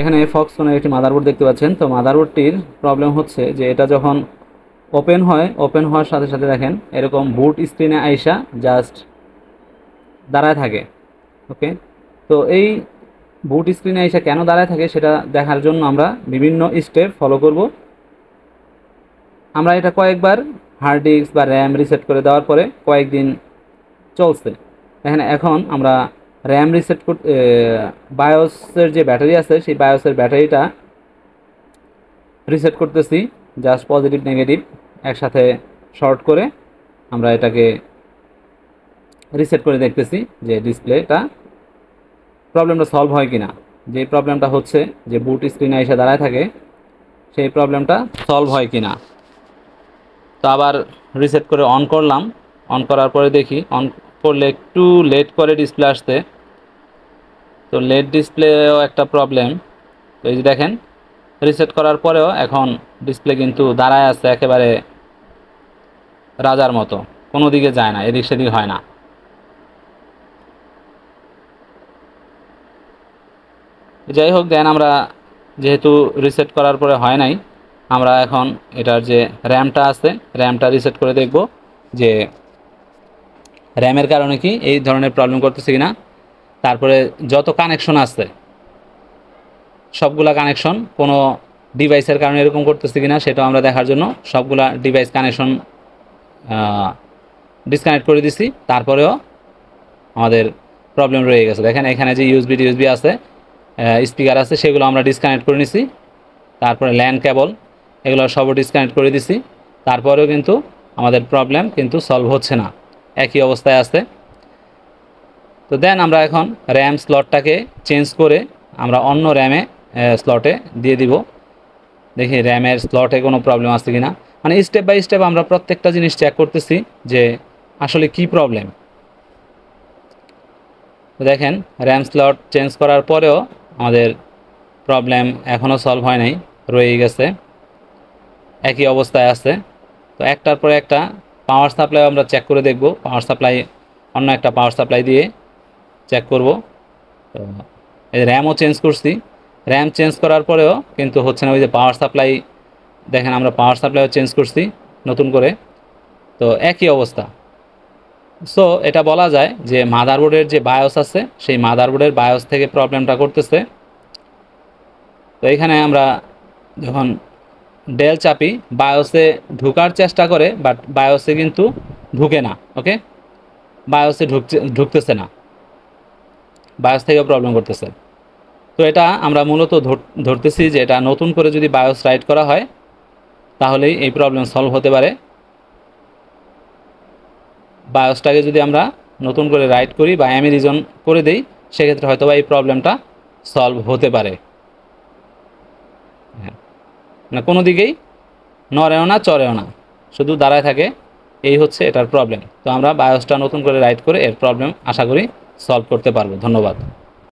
এখানে ফক্স কোনো একটি মাদারবোর্ড দেখতে পাচ্ছেন তো মাদারবোর্ডটির প্রবলেম হচ্ছে যে এটা যখন ওপেন হয় ওপেন হওয়ার সাথে সাথে দেখেন এরকম বুট স্ক্রিনে আইসা জাস্ট দাঁড়ায় থাকে ওকে তো এই বুট স্ক্রিনে আইসা কেন দাঁড়ায় থাকে সেটা দেখার জন্য আমরা বিভিন্ন স্টেপ ফলো করব আমরা এটা কয়েকবার হার্ড ডিস্ক বা র্যাম রিসেট করে দেওয়ার পরে কয়েকদিন চলছে এখানে এখন আমরা র্যাম রিসেট করতে বায়োসের যে ব্যাটারি আছে সেই বায়োসের ব্যাটারিটা রিসেট করতেছি জাস্ট পজিটিভ নেগেটিভ একসাথে শর্ট করে আমরা এটাকে রিসেট করে দেখতেছি যে ডিসপ্লেটা প্রবলেমটা সলভ হয় কি না যে প্রবলেমটা হচ্ছে যে বুট স্ক্রিনে এসে দাঁড়ায় থাকে সেই প্রবলেমটা সলভ হয় কি না তো আবার রিসেট করে অন করলাম অন করার পরে দেখি অন করলে একটু লেট করে ডিসপ্লে আসতে তো লেট ডিসপ্লেও একটা প্রবলেম তো এই যে দেখেন রিসেট করার পরেও এখন ডিসপ্লে কিন্তু দাঁড়ায় আছে একেবারে রাজার মতো কোনো দিকে যায় না এদিক সেদিক হয় না যাই হোক দেন আমরা যেহেতু রিসেট করার পরে হয় নাই আমরা এখন এটার যে র্যামটা আছে র্যামটা রিসেট করে দেখব যে র্যামের কারণে কি এই ধরনের প্রবলেম করতেছে কিনা তারপরে যত কানেকশন আছে সবগুলা কানেকশন কোনো ডিভাইসের কারণে এরকম করতেছে না সেটাও আমরা দেখার জন্য সবগুলা ডিভাইস কানেকশন ডিসকানেক্ট করে দিছি তারপরেও আমাদের প্রবলেম রয়ে গেছে দেখেন এখানে যে ইউসবি টিউসবি আছে স্পিকার আছে সেগুলো আমরা ডিসকানেক্ট করে নিছি তারপরে ল্যান্ড কেবল এগুলো সব ডিসকানেক্ট করে দিছি তারপরেও কিন্তু আমাদের প্রবলেম কিন্তু সলভ হচ্ছে না একই অবস্থায় আছে তো দেন আমরা এখন র্যাম স্লটটাকে চেঞ্জ করে আমরা অন্য র্যামে স্লটে দিয়ে দিব দেখি র্যামের স্লটে কোনো প্রবলেম আছে না মানে স্টেপ বাই স্টেপ আমরা প্রত্যেকটা জিনিস চেক করতেছি যে আসলে কি প্রবলেম দেখেন র্যাম স্লট চেঞ্জ করার পরেও আমাদের প্রবলেম এখনও সলভ হয় নাই রয়ে গেছে একই অবস্থায় আছে তো একটার পরে একটা পাওয়ার সাপ্লাই আমরা চেক করে দেখব পাওয়ার সাপ্লাই অন্য একটা পাওয়ার সাপ্লাই দিয়ে চেক করব তো এই র্যামও চেঞ্জ করছি র্যাম চেঞ্জ করার পরেও কিন্তু হচ্ছে না ওই যে পাওয়ার সাপ্লাই দেখেন আমরা পাওয়ার সাপ্লাইও চেঞ্জ করছি নতুন করে তো একই অবস্থা সো এটা বলা যায় যে মাদারবোর্ডের যে বায়োস আছে সেই মাদারবোর্ডের বায়োস থেকে প্রবলেমটা করতেছে তো এখানে আমরা যখন ডেল চাপি বায়োসে ঢুকার চেষ্টা করে বাট বায়োসে কিন্তু ঢুকে না ওকে বায়োসে ঢুকছে ঢুকতেছে না বায়োস থেকেও প্রবলেম করতেছে তো এটা আমরা মূলত ধরতেছি যে এটা নতুন করে যদি বায়োস রাইট করা হয় তাহলেই এই প্রবলেম সলভ হতে পারে বায়োসটাকে যদি আমরা নতুন করে রাইট করি বা অ্যামি রিজন করে দেই সেক্ষেত্রে হয়তো বা এই প্রবলেমটা সলভ হতে পারে হ্যাঁ। না মানে কোনো দিকেই নড়েও না চড়েও না শুধু দাঁড়ায় থাকে এই হচ্ছে এটার প্রবলেম তো আমরা বায়োসটা নতুন করে রাইট করে এর প্রবলেম আশা করি সলভ করতে পারবো ধন্যবাদ